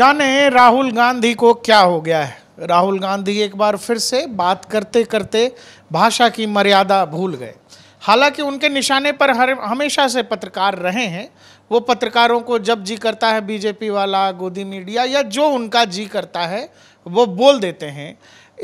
जाने राहुल गांधी को क्या हो गया है राहुल गांधी एक बार फिर से बात करते करते भाषा की मर्यादा भूल गए हालांकि उनके निशाने पर हर हमेशा से पत्रकार रहे हैं वो पत्रकारों को जब जी करता है बीजेपी वाला गोदी मीडिया या जो उनका जी करता है वो बोल देते हैं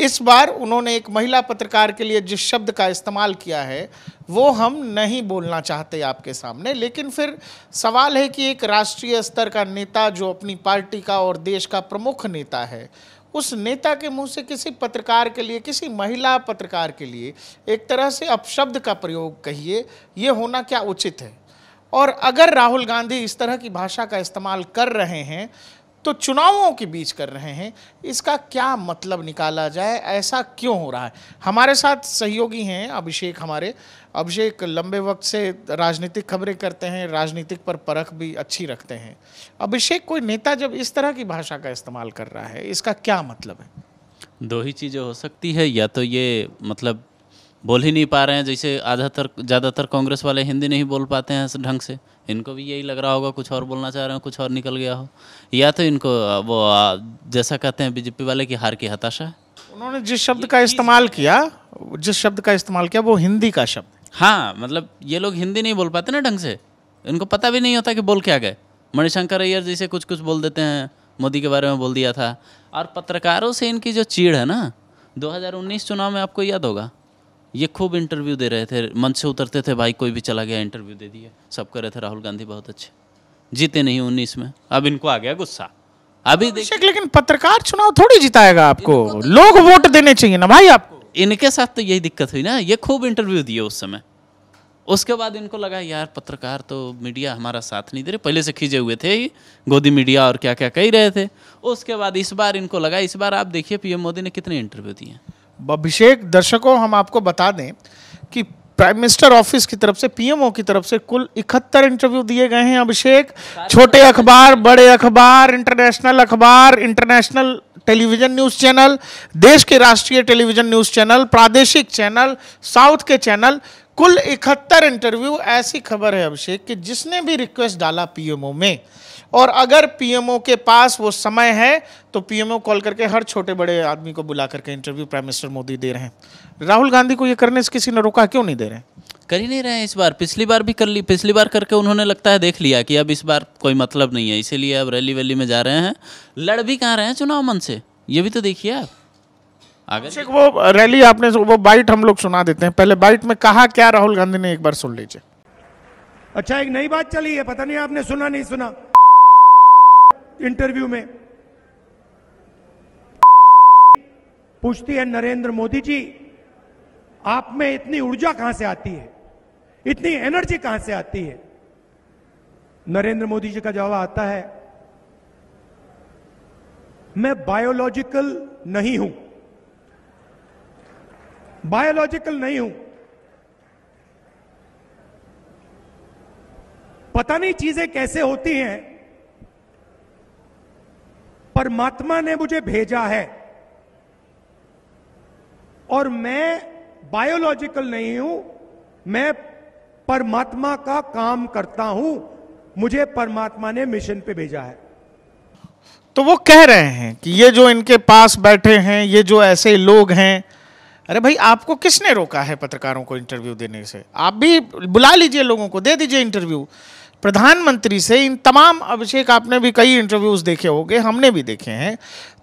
इस बार उन्होंने एक महिला पत्रकार के लिए जिस शब्द का इस्तेमाल किया है वो हम नहीं बोलना चाहते आपके सामने लेकिन फिर सवाल है कि एक राष्ट्रीय स्तर का नेता जो अपनी पार्टी का और देश का प्रमुख नेता है उस नेता के मुंह से किसी पत्रकार के लिए किसी महिला पत्रकार के लिए एक तरह से अपशब्द का प्रयोग कहिए ये होना क्या उचित है और अगर राहुल गांधी इस तरह की भाषा का इस्तेमाल कर रहे हैं तो चुनावों के बीच कर रहे हैं इसका क्या मतलब निकाला जाए ऐसा क्यों हो रहा है हमारे साथ सहयोगी हैं अभिषेक हमारे अभिषेक लंबे वक्त से राजनीतिक खबरें करते हैं राजनीतिक पर परख भी अच्छी रखते हैं अभिषेक कोई नेता जब इस तरह की भाषा का इस्तेमाल कर रहा है इसका क्या मतलब है दो ही चीज़ें हो सकती है या तो ये मतलब बोल ही नहीं पा रहे हैं जैसे आधातर ज़्यादातर कांग्रेस वाले हिंदी नहीं बोल पाते हैं ढंग से इनको भी यही लग रहा होगा कुछ और बोलना चाह रहे हो कुछ और निकल गया हो या तो इनको वो जैसा कहते हैं बीजेपी वाले की हार की हताशा है उन्होंने जिस शब्द का इस्तेमाल किया जिस शब्द का इस्तेमाल किया वो हिंदी का शब्द हाँ मतलब ये लोग हिंदी नहीं बोल पाते ना ढंग से इनको पता भी नहीं होता कि बोल क्या गए मणिशंकर अय्यर जैसे कुछ कुछ बोल देते हैं मोदी के बारे में बोल दिया था और पत्रकारों से इनकी जो चीड़ है ना 2019 चुनाव में आपको याद होगा ये खूब इंटरव्यू दे रहे थे मन से उतरते थे भाई कोई भी चला गया इंटरव्यू दे दिया सब कह रहे थे राहुल गांधी बहुत अच्छे जीते नहीं उन्नीस में अब इनको आ गया गुस्सा अभी लेकिन पत्रकार चुनाव थोड़ी जिताएगा आपको तो- लोग वोट देने चाहिए ना भाई आपको इनके साथ तो यही दिक्कत हुई ना ये खूब इंटरव्यू दिए उस समय उसके बाद इनको लगा यार पत्रकार तो मीडिया हमारा साथ नहीं दे रहे पहले से खींचे हुए थे ही गोदी मीडिया और क्या क्या कह रहे थे उसके बाद इस बार इनको लगा इस बार आप देखिए पीएम मोदी ने कितने इंटरव्यू दिए अभिषेक दर्शकों हम आपको बता दें कि प्राइम मिनिस्टर ऑफिस की तरफ से पीएमओ की तरफ से कुल इकहत्तर इंटरव्यू दिए गए हैं अभिषेक छोटे अखबार बड़े अखबार इंटरनेशनल अखबार इंटरनेशनल टेलीविजन न्यूज़ चैनल देश के राष्ट्रीय टेलीविजन न्यूज़ चैनल प्रादेशिक चैनल साउथ के चैनल कुल इकहत्तर इंटरव्यू ऐसी खबर है अभिषेक कि जिसने भी रिक्वेस्ट डाला पीएमओ में और अगर पीएमओ के पास वो समय है तो पीएमओ कॉल करके हर छोटे बड़े आदमी को बुला करके इंटरव्यू प्राइम मिनिस्टर मोदी दे रहे हैं राहुल गांधी को ये करने से किसी ने रोका क्यों नहीं दे रहे कर ही नहीं रहे इस बार पिछली बार भी कर ली पिछली बार करके उन्होंने लगता है देख लिया कि अब इस बार कोई मतलब नहीं है इसीलिए अब रैली वैली में जा रहे हैं लड़ भी कहाँ रहे हैं चुनाव मन से ये भी तो देखिए आप अगर अच्छा, वो रैली आपने वो बाइट हम लोग सुना देते हैं पहले बाइट में कहा क्या राहुल गांधी ने एक बार सुन लीजिए अच्छा एक नई बात चली है पता नहीं आपने सुना नहीं सुना इंटरव्यू में पूछती है नरेंद्र मोदी जी आप में इतनी ऊर्जा कहां से आती है इतनी एनर्जी कहां से आती है नरेंद्र मोदी जी का जवाब आता है मैं बायोलॉजिकल नहीं हूं बायोलॉजिकल नहीं हूं पता नहीं चीजें कैसे होती हैं परमात्मा ने मुझे भेजा है और मैं बायोलॉजिकल नहीं हूं मैं परमात्मा का काम करता हूं मुझे परमात्मा ने मिशन पे भेजा है तो वो कह रहे हैं कि ये जो इनके पास बैठे हैं ये जो ऐसे लोग हैं अरे भाई आपको किसने रोका है पत्रकारों को इंटरव्यू देने से आप भी बुला लीजिए लोगों को दे दीजिए इंटरव्यू प्रधानमंत्री से इन तमाम अभिषेक आपने भी कई इंटरव्यूज़ देखे होंगे हमने भी देखे हैं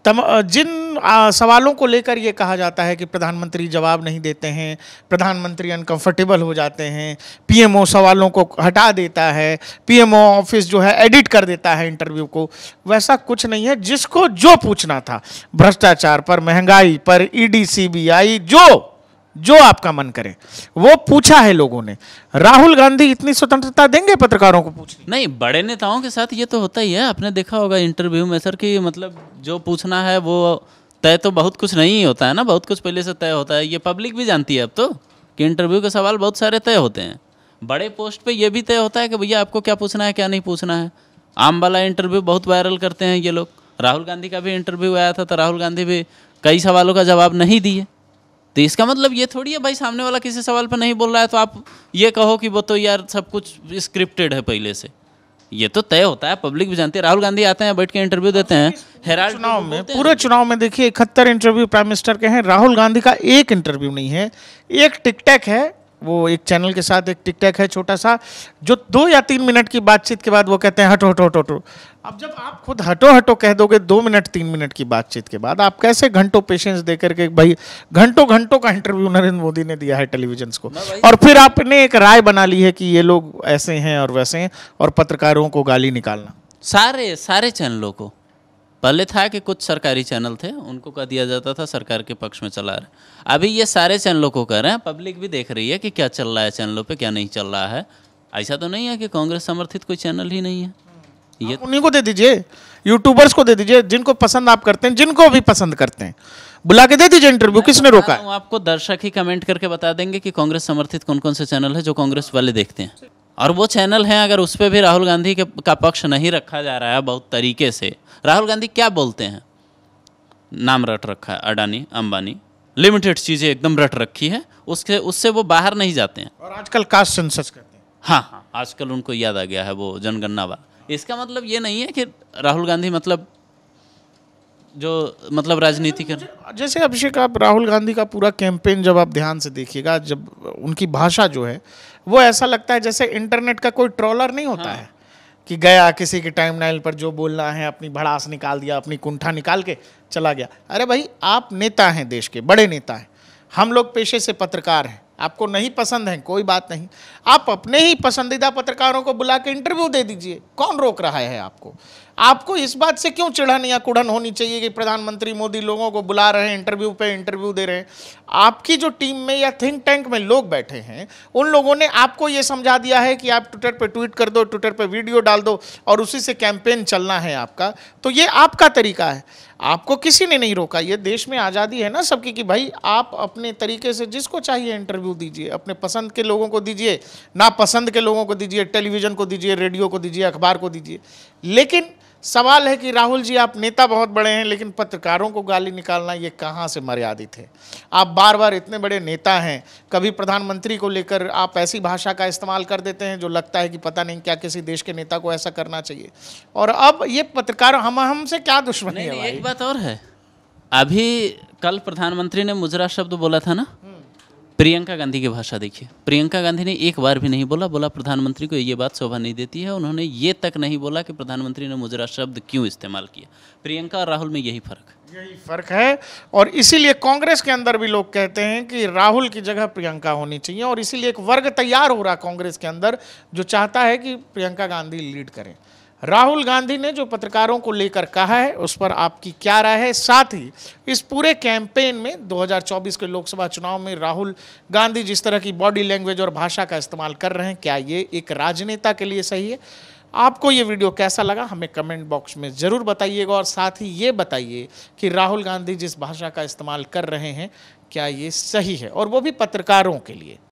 तम जिन आ, सवालों को लेकर ये कहा जाता है कि प्रधानमंत्री जवाब नहीं देते हैं प्रधानमंत्री अनकंफर्टेबल हो जाते हैं पीएमओ सवालों को हटा देता है पीएमओ ऑफिस जो है एडिट कर देता है इंटरव्यू को वैसा कुछ नहीं है जिसको जो पूछना था भ्रष्टाचार पर महंगाई पर ई e डी जो जो आपका मन करे वो पूछा है लोगों ने राहुल गांधी इतनी स्वतंत्रता देंगे पत्रकारों को पूछने नहीं बड़े नेताओं के साथ ये तो होता ही है आपने देखा होगा इंटरव्यू में सर कि मतलब जो पूछना है वो तय तो बहुत कुछ नहीं होता है ना बहुत कुछ पहले से तय होता है ये पब्लिक भी जानती है अब तो कि इंटरव्यू के सवाल बहुत सारे तय होते हैं बड़े पोस्ट पे ये भी तय होता है कि भैया आपको क्या पूछना है क्या नहीं पूछना है आम वाला इंटरव्यू बहुत वायरल करते हैं ये लोग राहुल गांधी का भी इंटरव्यू आया था तो राहुल गांधी भी कई सवालों का जवाब नहीं दिए तो इसका मतलब ये थोड़ी है भाई सामने वाला किसी सवाल पर नहीं बोल रहा है तो आप ये कहो कि वो तो यार सब कुछ स्क्रिप्टेड है पहले से ये तो तय होता है पब्लिक भी जानती है राहुल गांधी आते हैं बैठ के इंटरव्यू देते हैं हेराल्ड चुनाव में पूरे चुनाव में देखिए इकहत्तर इंटरव्यू प्राइम मिनिस्टर के हैं राहुल गांधी का एक इंटरव्यू नहीं है एक टिकटैक है वो एक चैनल के साथ एक टिकटैक है छोटा सा जो दो या तीन मिनट की बातचीत के बाद वो कहते हैं हटो हटो हटो हटो अब जब आप खुद हटो हटो कह दोगे दो मिनट तीन मिनट की बातचीत के बाद आप कैसे घंटों पेशेंस दे करके भाई घंटों घंटों का इंटरव्यू नरेंद्र मोदी ने दिया है टेलीविजन को और फिर आपने एक राय बना ली है कि ये लोग ऐसे हैं और वैसे हैं और पत्रकारों को गाली निकालना सारे सारे चैनलों को पहले था कि कुछ सरकारी चैनल थे उनको कह दिया जाता था सरकार के पक्ष में चला रहे अभी ये सारे चैनलों को कह रहे हैं पब्लिक भी देख रही है कि क्या चल रहा है चैनलों पे क्या नहीं चल रहा है ऐसा तो नहीं है कि कांग्रेस समर्थित कोई चैनल ही नहीं है ये उन्हीं को दे दीजिए यूट्यूबर्स को दे दीजिए जिनको पसंद आप करते हैं जिनको भी पसंद करते हैं बुला के दे दीजिए इंटरव्यू किसने तो रोका आपको दर्शक ही कमेंट करके बता देंगे कि कांग्रेस समर्थित कौन कौन से चैनल है जो कांग्रेस वाले देखते हैं और वो चैनल हैं अगर उस पर भी राहुल गांधी के का पक्ष नहीं रखा जा रहा है बहुत तरीके से राहुल गांधी क्या बोलते हैं नाम रट रखा है अडानी अंबानी लिमिटेड चीज़ें एकदम रट रखी है उसके उससे वो बाहर नहीं जाते हैं और आजकल कास्ट सेंसस करते हैं हाँ हाँ आजकल उनको याद आ गया है वो जनगणना वाला इसका मतलब ये नहीं है कि राहुल गांधी मतलब जो मतलब राजनीति कर जैसे अभिषेक आप राहुल गांधी का पूरा कैंपेन जब आप ध्यान से देखिएगा जब उनकी भाषा जो है वो ऐसा लगता है जैसे इंटरनेट का कोई ट्रॉलर नहीं होता हाँ। है कि गया किसी के टाइम नाइल पर जो बोलना है अपनी भड़ास निकाल दिया अपनी कुंठा निकाल के चला गया अरे भाई आप नेता हैं देश के बड़े नेता हैं हम लोग पेशे से पत्रकार हैं आपको नहीं पसंद है कोई बात नहीं आप अपने ही पसंदीदा पत्रकारों को बुला के इंटरव्यू दे दीजिए कौन रोक रहा है आपको आपको इस बात से क्यों चिढ़न या कुढ़न होनी चाहिए कि प्रधानमंत्री मोदी लोगों को बुला रहे हैं इंटरव्यू पे इंटरव्यू दे रहे हैं आपकी जो टीम में या थिंक टैंक में लोग बैठे हैं उन लोगों ने आपको ये समझा दिया है कि आप ट्विटर पे ट्वीट कर दो ट्विटर पे वीडियो डाल दो और उसी से कैंपेन चलना है आपका तो ये आपका तरीका है आपको किसी ने नहीं रोका ये देश में आज़ादी है ना सबकी कि भाई आप अपने तरीके से जिसको चाहिए इंटरव्यू दीजिए अपने पसंद के लोगों को दीजिए नापसंद के लोगों को दीजिए टेलीविज़न को दीजिए रेडियो को दीजिए अखबार को दीजिए लेकिन सवाल है कि राहुल जी आप नेता बहुत बड़े हैं लेकिन पत्रकारों को गाली निकालना ये कहाँ से मर्यादित है आप बार बार इतने बड़े नेता हैं कभी प्रधानमंत्री को लेकर आप ऐसी भाषा का इस्तेमाल कर देते हैं जो लगता है कि पता नहीं क्या किसी देश के नेता को ऐसा करना चाहिए और अब ये पत्रकार हम हमसे क्या दुश्मनी है एक बात और है अभी कल प्रधानमंत्री ने मुजरा शब्द बोला था ना हम्म। प्रियंका गांधी की भाषा देखिए प्रियंका गांधी ने एक बार भी नहीं बोला बोला प्रधानमंत्री को ये बात शोभा नहीं देती है उन्होंने ये तक नहीं बोला कि प्रधानमंत्री ने मुजरा शब्द क्यों इस्तेमाल किया प्रियंका और राहुल में यही फर्क यही फर्क है और इसीलिए कांग्रेस के अंदर भी लोग कहते हैं कि राहुल की जगह प्रियंका होनी चाहिए और इसीलिए एक वर्ग तैयार हो रहा कांग्रेस के अंदर जो चाहता है कि प्रियंका गांधी लीड करें राहुल गांधी ने जो पत्रकारों को लेकर कहा है उस पर आपकी क्या राय है साथ ही इस पूरे कैंपेन में 2024 के लोकसभा चुनाव में राहुल गांधी जिस तरह की बॉडी लैंग्वेज और भाषा का इस्तेमाल कर रहे हैं क्या ये एक राजनेता के लिए सही है आपको ये वीडियो कैसा लगा हमें कमेंट बॉक्स में ज़रूर बताइएगा और साथ ही ये बताइए कि राहुल गांधी जिस भाषा का इस्तेमाल कर रहे हैं क्या ये सही है और वो भी पत्रकारों के लिए